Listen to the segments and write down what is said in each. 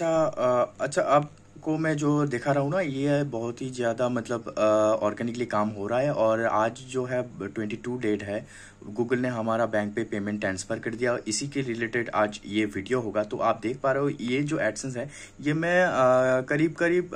अच्छा अच्छा आपको मैं जो दिखा रहा हूँ ना ये बहुत ही ज़्यादा मतलब ऑर्गेनिकली काम हो रहा है और आज जो है ट्वेंटी टू डेट है गूगल ने हमारा बैंक पे पेमेंट ट्रांसफ़र कर दिया और इसी के रिलेटेड आज ये वीडियो होगा तो आप देख पा रहे हो ये जो एडसेंस है ये मैं करीब करीब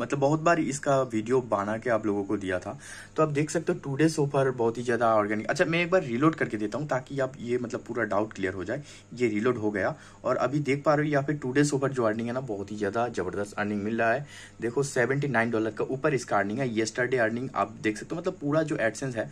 मतलब बहुत बार इसका वीडियो बना के आप लोगों को दिया था तो आप देख सकते हो टू डेज सोफर बहुत ही ज़्यादा ऑर्गेनिक अच्छा मैं एक बार रिलोड करके देता हूँ ताकि आप ये मतलब पूरा डाउट क्लियर हो जाए ये रिलोड हो गया और अभी देख पा रहे हो यहाँ पे टू डेज सोफर जो अर्निंग है ना बहुत ही ज़्यादा ज़बरदस्त अर्निंग मिल रहा है देखो सेवेंटी नाइन डॉलर का ऊपर इसका अर्निंग है येस्टरडे अर्निंग आप देख सकते हो मतलब पूरा जो एडसेंस है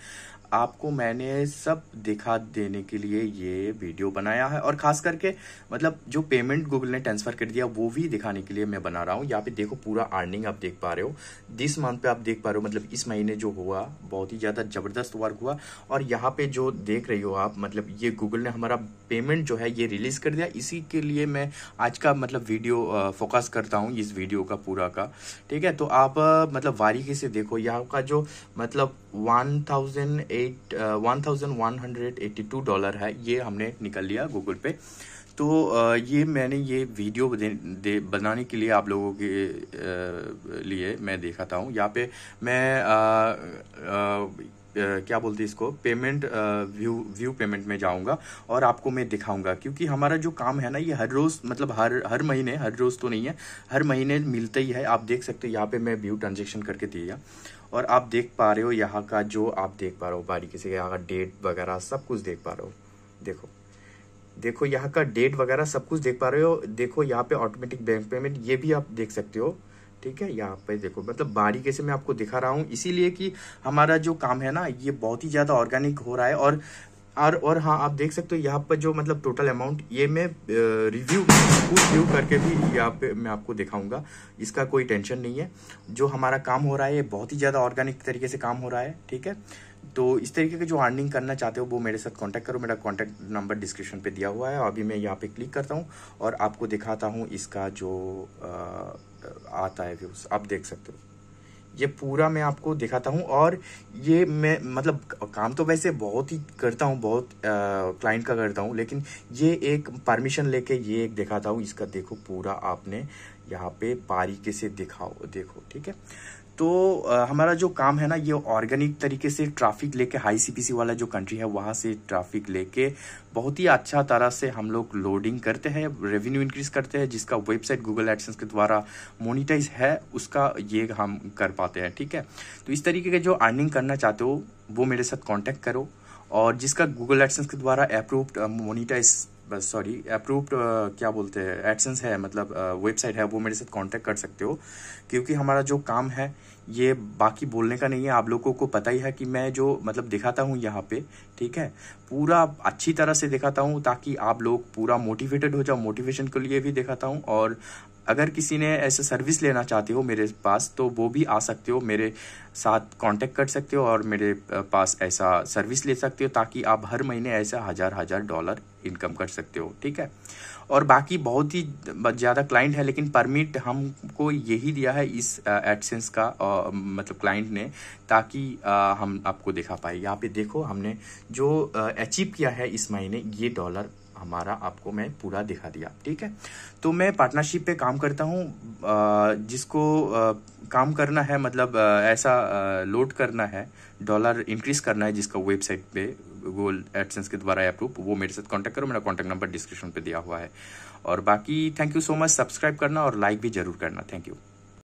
आपको मैंने सब दिखा देने के लिए ये वीडियो बनाया है और खास करके मतलब जो पेमेंट गूगल ने ट्रांसफर कर दिया वो भी दिखाने के लिए मैं बना रहा हूँ यहाँ पे देखो पूरा अर्निंग आप देख पा रहे हो दिस मंथ पे आप देख पा रहे हो मतलब इस महीने जो हुआ बहुत ही ज़्यादा ज़बरदस्त वर्क हुआ और यहाँ पे जो देख रही हो आप मतलब ये गूगल ने हमारा पेमेंट जो है ये रिलीज़ कर दिया इसी के लिए मैं आज का मतलब वीडियो फोकस करता हूँ इस वीडियो का पूरा का ठीक है तो आप मतलब वारीकी से देखो यहाँ का जो मतलब one thousand eight one thousand one hundred eighty two dollar है ये हमने निकल लिया गूगल पे तो ये मैंने ये वीडियो दे, बनाने के लिए आप लोगों के लिए मैं देखाता हूँ यहाँ पे मैं आ, आ, क्या बोलते हैं इसको पेमेंट व्यू व्यू पेमेंट में जाऊँगा और आपको मैं दिखाऊंगा क्योंकि हमारा जो काम है ना ये हर रोज़ मतलब हर हर महीने हर रोज़ तो नहीं है हर महीने मिलता ही है आप देख सकते हो यहाँ पे मैं व्यू ट्रांजेक्शन करके दिया और आप देख पा रहे हो यहाँ का जो आप देख पा रहे हो बारीकी से यहाँ का डेट वगैरह सब कुछ देख पा रहे हो देखो देखो यहाँ का डेट वगैरह सब कुछ देख पा रहे हो देखो यहाँ पे ऑटोमेटिक बैंक पेमेंट ये भी आप देख सकते हो ठीक है यहाँ पे देखो मतलब बारीके से मैं आपको दिखा रहा हूँ इसीलिए कि हमारा जो काम है ना ये बहुत ही ज़्यादा ऑर्गेनिक हो रहा है और और और हाँ आप देख सकते हो यहाँ पर जो मतलब टोटल अमाउंट ये मैं रिव्यू रिव्यू करके भी यहाँ पे मैं आपको दिखाऊंगा इसका कोई टेंशन नहीं है जो हमारा काम हो रहा है ये बहुत ही ज़्यादा ऑर्गेनिक तरीके से काम हो रहा है ठीक है तो इस तरीके के जो अर्निंग करना चाहते हो वो मेरे साथ कांटेक्ट करो मेरा कांटेक्ट नंबर डिस्क्रिप्शन पे दिया हुआ है अभी मैं यहाँ पे क्लिक करता हूँ और आपको दिखाता हूँ इसका जो आ, आता है व्यूज आप देख सकते हो ये पूरा मैं आपको दिखाता हूँ और ये मैं मतलब काम तो वैसे बहुत ही करता हूँ बहुत क्लाइंट का करता हूँ लेकिन ये एक परमिशन लेके ये एक दिखाता हूँ इसका देखो पूरा आपने यहाँ पे बारीकी से दिखाओ देखो ठीक है तो हमारा जो काम है ना ये ऑर्गेनिक तरीके से ट्रैफिक लेके हाई सीपीसी वाला जो कंट्री है वहाँ से ट्रैफिक लेके बहुत ही अच्छा तरह से हम लोग लोडिंग करते हैं रेवेन्यू इंक्रीज करते हैं जिसका वेबसाइट गूगल एडसेंस के द्वारा मोनिटाइज है उसका ये हम कर पाते हैं ठीक है तो इस तरीके के जो अर्निंग करना चाहते हो वो मेरे साथ कॉन्टैक्ट करो और जिसका गूगल एडसेंस के द्वारा अप्रूव्ड मोनिटाइज सॉरी अप्रूव्ड क्या बोलते हैं एडसेंस है मतलब वेबसाइट uh, है वो मेरे साथ कांटेक्ट कर सकते हो क्योंकि हमारा जो काम है ये बाकी बोलने का नहीं है आप लोगों को पता ही है कि मैं जो मतलब दिखाता हूँ यहाँ पे ठीक है पूरा अच्छी तरह से दिखाता हूँ ताकि आप लोग पूरा मोटिवेटेड हो जाओ मोटिवेशन के लिए भी दिखाता हूँ और अगर किसी ने ऐसे सर्विस लेना चाहते हो मेरे पास तो वो भी आ सकते हो मेरे साथ कांटेक्ट कर सकते हो और मेरे पास ऐसा सर्विस ले सकते हो ताकि आप हर महीने ऐसा हज़ार हज़ार डॉलर इनकम कर सकते हो ठीक है और बाकी बहुत ही ज़्यादा क्लाइंट है लेकिन परमिट हमको यही दिया है इस एडसेंस का आ, मतलब क्लाइंट ने ताकि आ, हम आपको दिखा पाए यहाँ पे देखो हमने जो अचीव किया है इस महीने ये डॉलर हमारा आपको मैं पूरा दिखा दिया ठीक है तो मैं पार्टनरशिप पे काम करता हूँ जिसको काम करना है मतलब ऐसा लोड करना है डॉलर इंक्रीज करना है जिसका वेबसाइट पे गूगल एडसेंस के द्वारा अप्रूव वो मेरे साथ कांटेक्ट करो मेरा कांटेक्ट नंबर डिस्क्रिप्शन पे दिया हुआ है और बाकी thank you so much subscribe करना और लाइक भी जरूर करना थैंक यू